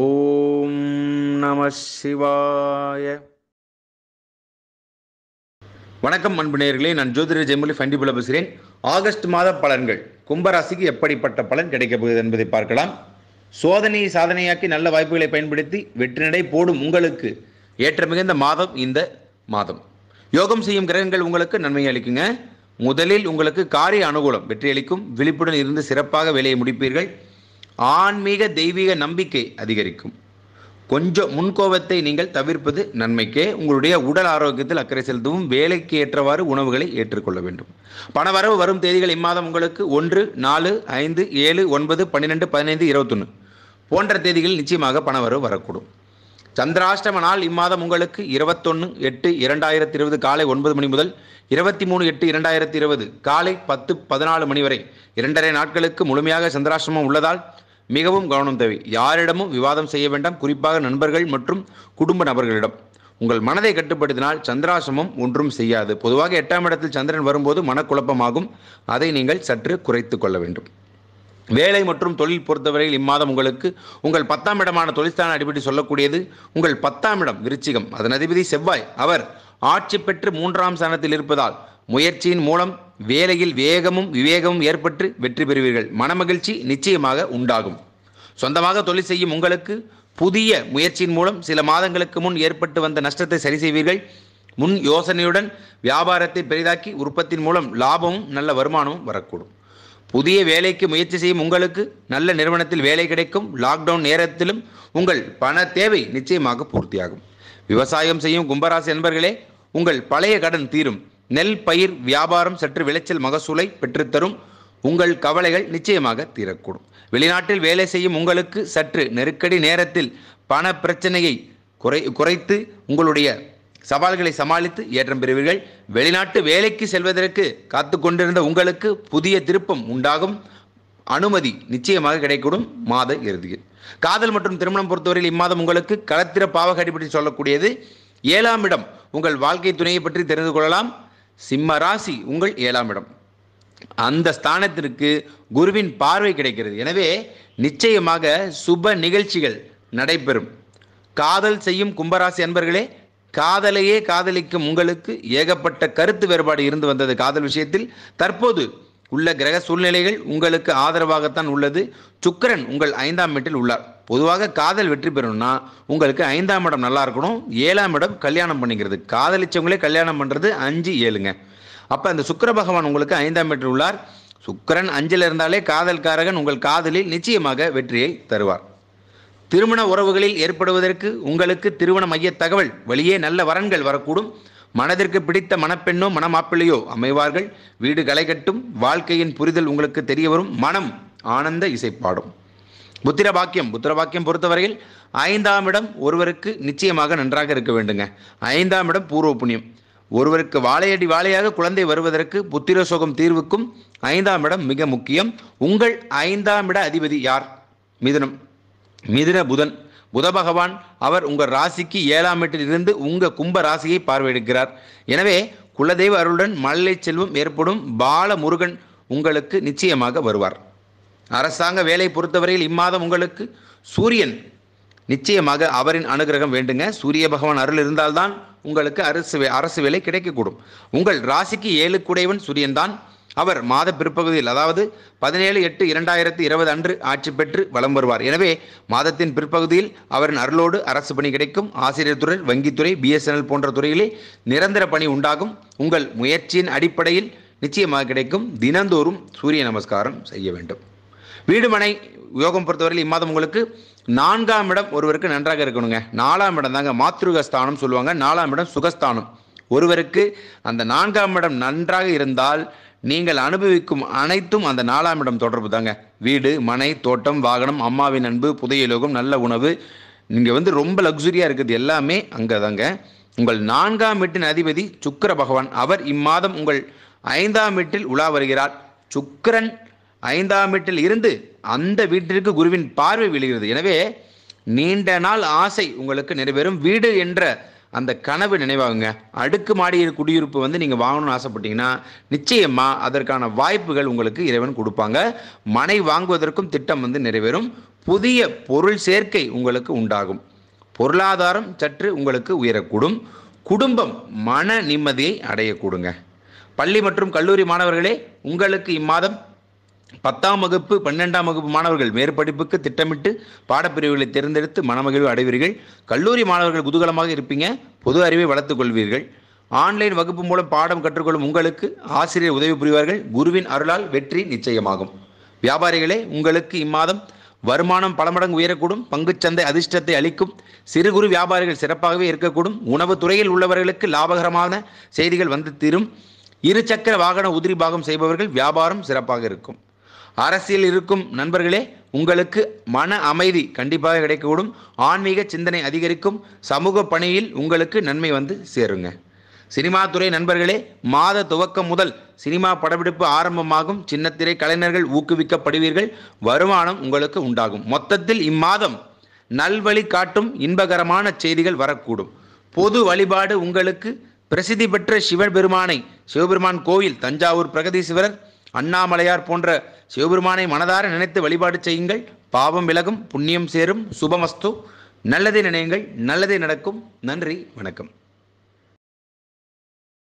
ஓம் நம சிவாய வணக்கம் அன்பு நேர்களே நான் ஜோதிட ஜெயமொழி ஃபண்டிபுல பேசுகிறேன் ஆகஸ்ட் மாத பலன்கள் கும்பராசிக்கு எப்படிப்பட்ட பலன் கிடைக்கப் போகுது என்பதை பார்க்கலாம் சோதனையை சாதனையாக்கி நல்ல வாய்ப்புகளை பயன்படுத்தி வெற்றி நடை போடும் உங்களுக்கு ஏற்ற மிகுந்த மாதம் இந்த மாதம் யோகம் செய்யும் கிரகங்கள் உங்களுக்கு நன்மை அளிக்குங்க முதலில் உங்களுக்கு காரிய அனுகூலம் வெற்றி அளிக்கும் விழிப்புடன் இருந்து சிறப்பாக வேலையை முடிப்பீர்கள் ஆன்மீக தெய்வீக நம்பிக்கை அதிகரிக்கும் கொஞ்சம் முன்கோபத்தை நீங்கள் தவிர்ப்பது நன்மைக்கே உங்களுடைய உடல் ஆரோக்கியத்தில் அக்கறை செலுத்தவும் வேலைக்கு ஏற்றவாறு உணவுகளை ஏற்றுக்கொள்ள வேண்டும் பணவரவு வரும் தேதிகள் இம்மாதம் உங்களுக்கு ஒன்று நாலு ஐந்து ஏழு ஒன்பது பன்னிரெண்டு பதினைந்து இருபத்தொன்று போன்ற தேதிகளில் நிச்சயமாக பணவரவு வரக்கூடும் சந்திராஷ்டம நாள் இம்மாதம் உங்களுக்கு இருபத்தொன்று எட்டு இரண்டாயிரத்தி இருபது காலை ஒன்பது மணி முதல் இருபத்தி மூணு எட்டு இரண்டாயிரத்தி இருபது காலை பத்து பதினாலு மணி வரை இரண்டரை நாட்களுக்கு முழுமையாக சந்திராஷ்டிரமம் உள்ளதால் மிகவும் கவனம் தேவை யாரிடமும் விவாதம் செய்ய வேண்டாம் குறிப்பாக நண்பர்கள் மற்றும் குடும்ப நபர்களிடம் உங்கள் மனதை கட்டுப்படுத்தினால் சந்திராசிரமம் ஒன்றும் செய்யாது பொதுவாக எட்டாம் இடத்தில் சந்திரன் வரும்போது மனக்குழப்பமாகும் அதை நீங்கள் சற்று குறைத்து கொள்ள வேண்டும் வேலை மற்றும் தொழில் பொறுத்தவரையில் இம்மாதம் உங்களுக்கு உங்கள் பத்தாம் இடமான தொழிற்சான அடிப்படை சொல்லக்கூடியது உங்கள் பத்தாம் இடம் விருச்சிகம் அதன் அதிபதி செவ்வாய் அவர் ஆட்சி பெற்று மூன்றாம் ஸ்தானத்தில் இருப்பதால் முயற்சியின் மூலம் வேலையில் வேகமும் விவேகமும் ஏற்பட்டு வெற்றி பெறுவீர்கள் மனமகிழ்ச்சி நிச்சயமாக உண்டாகும் சொந்தமாக தொழில் செய்யும் உங்களுக்கு புதிய முயற்சியின் மூலம் சில மாதங்களுக்கு முன் ஏற்பட்டு வந்த நஷ்டத்தை சரி செய்வீர்கள் முன் யோசனையுடன் வியாபாரத்தை பெரிதாக்கி உற்பத்தியின் மூலம் லாபமும் நல்ல வருமானமும் வரக்கூடும் புதிய வேலைக்கு முயற்சி செய்யும் உங்களுக்கு நல்ல நிறுவனத்தில் வேலை கிடைக்கும் லாக்டவுன் நேரத்திலும் உங்கள் பண தேவை நிச்சயமாக பூர்த்தியாகும் விவசாயம் செய்யும் கும்பராசி நண்பர்களே உங்கள் பழைய கடன் தீரும் நெல் பயிர் வியாபாரம் சற்று விளைச்சல் மகசூலை பெற்றுத்தரும் உங்கள் கவலைகள் நிச்சயமாக தீரக்கூடும் வெளிநாட்டில் வேலை செய்யும் உங்களுக்கு சற்று நெருக்கடி நேரத்தில் பண பிரச்சனையை குறை குறைத்து உங்களுடைய சவால்களை சமாளித்து ஏற்றம் பெறுவீர்கள் வெளிநாட்டு வேலைக்கு செல்வதற்கு காத்து கொண்டிருந்த உங்களுக்கு புதிய திருப்பம் உண்டாகும் அனுமதி நிச்சயமாக கிடைக்கும் மாத இறுதியில் காதல் மற்றும் திருமணம் பொறுத்தவரையில் இம்மாதம் உங்களுக்கு களத்திர பாவக அடிப்படை சொல்லக்கூடியது ஏழாம் இடம் உங்கள் வாழ்க்கை துணையை பற்றி தெரிந்து கொள்ளலாம் சிம்ம ராசி உங்கள் ஏழாம் இடம் அந்த ஸ்தானத்திற்கு குருவின் பார்வை கிடைக்கிறது எனவே நிச்சயமாக சுப நிகழ்ச்சிகள் நடைபெறும் காதல் செய்யும் கும்பராசி அன்பர்களே காதலையே காதலிக்கும் உங்களுக்கு ஏகப்பட்ட கருத்து வேறுபாடு இருந்து வந்தது காதல் விஷயத்தில் தற்போது உள்ள கிரக சூழ்நிலைகள் உங்களுக்கு ஆதரவாகத்தான் உள்ளது சுக்கரன் உங்கள் ஐந்தாம் வீட்டில் உள்ளார் பொதுவாக காதல் வெற்றி பெறணும்னா உங்களுக்கு ஐந்தாம் இடம் நல்லா இருக்கணும் ஏழாம் இடம் கல்யாணம் பண்ணிக்கிறது காதலிச்சவங்களே கல்யாணம் பண்ணுறது அஞ்சு ஏழுங்க அப்போ அந்த சுக்கர பகவான் உங்களுக்கு ஐந்தாம் வீட்டில் உள்ளார் சுக்கரன் அஞ்சில் இருந்தாலே காதல்காரகன் உங்கள் காதலில் நிச்சயமாக வெற்றியை தருவார் திருமண உறவுகளில் ஏற்படுவதற்கு உங்களுக்கு திருமண மைய தகவல் வழியே நல்ல வரன்கள் வரக்கூடும் மனதிற்கு பிடித்த மணப்பெண்ணோ மணமாப்பிள்ளையோ அமைவார்கள் வீடு களை கட்டும் வாழ்க்கையின் புரிதல் உங்களுக்கு தெரிய வரும் மனம் ஆனந்த இசைப்பாடும் புத்திர பாக்கியம் புத்திர பாக்கியம் பொறுத்தவரையில் ஐந்தாம் இடம் ஒருவருக்கு நிச்சயமாக நன்றாக இருக்க வேண்டுங்க ஐந்தாம் இடம் பூர்வ புண்ணியம் ஒருவருக்கு வாழையடி வாழையாக குழந்தை வருவதற்கு புத்திர சோகம் தீர்வுக்கும் ஐந்தாம் இடம் மிக முக்கியம் உங்கள் ஐந்தாம் இட அதிபதி யார் மிதுனம் மிதுன புதன் புத பகவான் அவர் உங்கள் ராசிக்கு ஏழாம் வீட்டில் இருந்து உங்கள் கும்ப ராசியை பார்வையிடுகிறார் எனவே குலதெய்வ அருளுடன் மழலை செல்வம் ஏற்படும் பால முருகன் உங்களுக்கு நிச்சயமாக வருவார் அரசாங்க வேலை பொறுத்தவரையில் இம்மாதம் உங்களுக்கு சூரியன் நிச்சயமாக அவரின் அனுகிரகம் வேண்டுங்க சூரிய பகவான் அருள் இருந்தால்தான் உங்களுக்கு அரசு அரசு வேலை கிடைக்கக்கூடும் உங்கள் ராசிக்கு ஏழு குடைவன் சூரியன் தான் அவர் மாத பிற்பகுதியில் அதாவது பதினேழு எட்டு இரண்டாயிரத்தி இருபது அன்று ஆட்சி பெற்று வலம் வருவார் எனவே மாதத்தின் பிற்பகுதியில் அவரின் அருளோடு அரசு பணி கிடைக்கும் ஆசிரியர் துறை வங்கித்துறை பிஎஸ்என்எல் போன்ற துறையிலே நிரந்தர பணி உண்டாகும் உங்கள் முயற்சியின் அடிப்படையில் நிச்சயமாக கிடைக்கும் தினந்தோறும் சூரிய நமஸ்காரம் செய்ய வேண்டும் வீடுமனை யோகம் பொறுத்தவரையில் இம்மாதம் உங்களுக்கு நான்காம் இடம் ஒருவருக்கு நன்றாக இருக்கணுங்க நாலாம் இடம் தாங்க மாத்ருகஸ்தானம் சொல்லுவாங்க நாலாம் இடம் சுகஸ்தானம் ஒருவருக்கு அந்த நான்காம் இடம் நன்றாக இருந்தால் நீங்கள் அனுபவிக்கும் அனைத்தும் அந்த நாலாம் இடம் தொடர்பு தாங்க வீடு மனை தோட்டம் வாகனம் அம்மாவின் அன்பு புதையலோகம் நல்ல உணவு நீங்கள் வந்து ரொம்ப லக்ஸுரியாக இருக்குது எல்லாமே அங்கே தாங்க உங்கள் நான்காம் வீட்டின் அதிபதி சுக்கர பகவான் அவர் இம்மாதம் உங்கள் ஐந்தாம் வீட்டில் உலா வருகிறார் சுக்கரன் ஐந்தாம் வீட்டில் இருந்து அந்த வீட்டிற்கு குருவின் பார்வை விழுகிறது எனவே நீண்ட நாள் ஆசை உங்களுக்கு நிறைவேறும் வீடு என்ற அந்த கனவு நினைவாகுங்க அடுக்கு மாடி குடியிருப்பு வந்து நீங்கள் வாங்கணும்னு ஆசைப்பட்டீங்கன்னா நிச்சயமாக அதற்கான வாய்ப்புகள் உங்களுக்கு இறைவன் கொடுப்பாங்க மனை வாங்குவதற்கும் திட்டம் வந்து நிறைவேறும் புதிய பொருள் சேர்க்கை உங்களுக்கு உண்டாகும் பொருளாதாரம் சற்று உங்களுக்கு உயரக்கூடும் குடும்பம் மன நிம்மதியை அடையக்கூடுங்க பள்ளி மற்றும் கல்லூரி மாணவர்களே உங்களுக்கு இம்மாதம் பத்தாம் வகுப்பு பன்னெண்டாம் வகுப்பு மாணவர்கள் மேற்படிப்புக்கு திட்டமிட்டு பாடப்பிரிவுகளை தேர்ந்தெடுத்து மனமகிழ்வு அடைவீர்கள் கல்லூரி மாணவர்கள் குதூகலமாக இருப்பீங்க பொது அறிவை வளர்த்துக் கொள்வீர்கள் ஆன்லைன் வகுப்பு மூலம் பாடம் கற்றுக்கொள்ளும் உங்களுக்கு ஆசிரியர் உதவி புரிவார்கள் குருவின் அருளால் வெற்றி நிச்சயமாகும் வியாபாரிகளே உங்களுக்கு இம்மாதம் வருமானம் பல மடங்கு உயரக்கூடும் பங்குச்சந்தை அதிர்ஷ்டத்தை அளிக்கும் சிறு குறு வியாபாரிகள் சிறப்பாகவே இருக்கக்கூடும் உணவு துறையில் உள்ளவர்களுக்கு லாபகரமான செய்திகள் வந்து தீரும் இருசக்கர வாகன உதிரி பாகம் செய்பவர்கள் வியாபாரம் சிறப்பாக இருக்கும் அரசியல் இருக்கும் நண்பர்களே உங்களுக்கு மன அமைதி கண்டிப்பாக கிடைக்கக்கூடும் ஆன்மீக சிந்தனை அதிகரிக்கும் சமூக பணியில் உங்களுக்கு நன்மை வந்து சேருங்க சினிமா துறை நண்பர்களே மாத துவக்கம் முதல் சினிமா படப்பிடிப்பு ஆரம்பமாகும் சின்னத்திரை கலைஞர்கள் ஊக்குவிக்கப்படுவீர்கள் வருமானம் உங்களுக்கு உண்டாகும் மொத்தத்தில் இம்மாதம் நல்வழி காட்டும் இன்பகரமான செய்திகள் வரக்கூடும் பொது வழிபாடு உங்களுக்கு பிரசித்தி பெற்ற சிவபெருமானை சிவபெருமான் கோயில் தஞ்சாவூர் பிரகதீஸ்வரர் அண்ணாமலையார் போன்ற சிவபெருமானை மனதார நினைத்து வழிபாடு செய்யுங்கள் பாவம் விலகும் புண்ணியம் சேரும் சுபமஸ்து நல்லதே நினையுங்கள் நல்லதே நடக்கும் நன்றி வணக்கம்